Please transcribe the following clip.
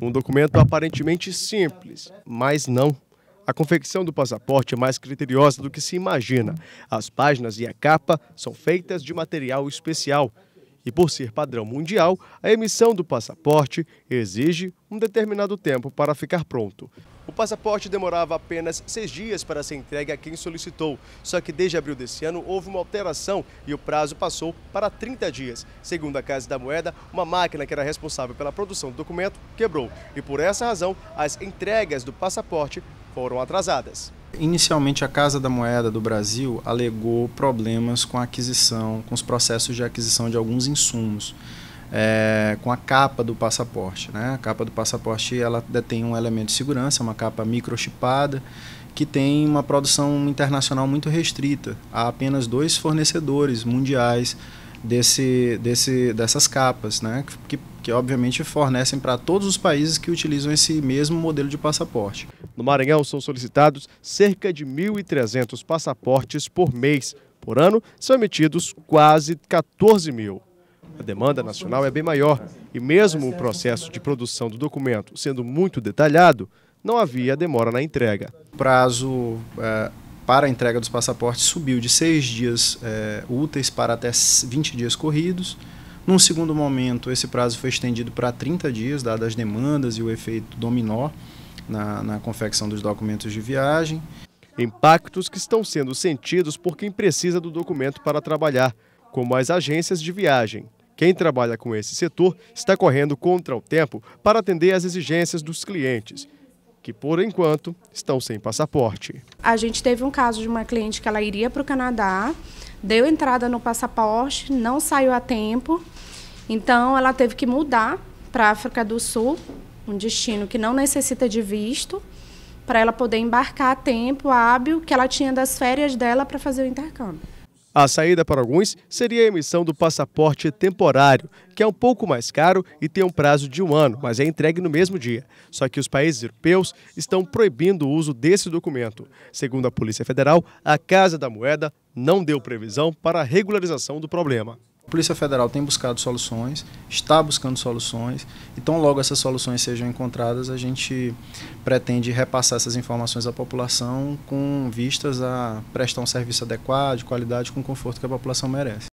Um documento aparentemente simples, mas não. A confecção do passaporte é mais criteriosa do que se imagina. As páginas e a capa são feitas de material especial, e por ser padrão mundial, a emissão do passaporte exige um determinado tempo para ficar pronto. O passaporte demorava apenas seis dias para ser entregue a quem solicitou. Só que desde abril desse ano houve uma alteração e o prazo passou para 30 dias. Segundo a Casa da Moeda, uma máquina que era responsável pela produção do documento quebrou. E por essa razão, as entregas do passaporte foram atrasadas inicialmente a Casa da Moeda do Brasil alegou problemas com a aquisição, com os processos de aquisição de alguns insumos. É, com a capa do passaporte. Né? A capa do passaporte ela detém um elemento de segurança, uma capa microchipada, que tem uma produção internacional muito restrita. Há apenas dois fornecedores mundiais desse, desse, dessas capas, né? que, que obviamente fornecem para todos os países que utilizam esse mesmo modelo de passaporte. No Maranhão são solicitados cerca de 1.300 passaportes por mês. Por ano, são emitidos quase 14 mil. A demanda nacional é bem maior e, mesmo o processo de produção do documento sendo muito detalhado, não havia demora na entrega. Prazo é para a entrega dos passaportes subiu de seis dias é, úteis para até 20 dias corridos. Num segundo momento, esse prazo foi estendido para 30 dias, dadas as demandas e o efeito dominó na, na confecção dos documentos de viagem. Impactos que estão sendo sentidos por quem precisa do documento para trabalhar, como as agências de viagem. Quem trabalha com esse setor está correndo contra o tempo para atender às exigências dos clientes que por enquanto estão sem passaporte. A gente teve um caso de uma cliente que ela iria para o Canadá, deu entrada no passaporte, não saiu a tempo, então ela teve que mudar para a África do Sul, um destino que não necessita de visto, para ela poder embarcar a tempo hábil que ela tinha das férias dela para fazer o intercâmbio. A saída para alguns seria a emissão do passaporte temporário, que é um pouco mais caro e tem um prazo de um ano, mas é entregue no mesmo dia. Só que os países europeus estão proibindo o uso desse documento. Segundo a Polícia Federal, a Casa da Moeda não deu previsão para a regularização do problema. A Polícia Federal tem buscado soluções, está buscando soluções, então logo essas soluções sejam encontradas, a gente pretende repassar essas informações à população com vistas a prestar um serviço adequado, de qualidade, com o conforto que a população merece.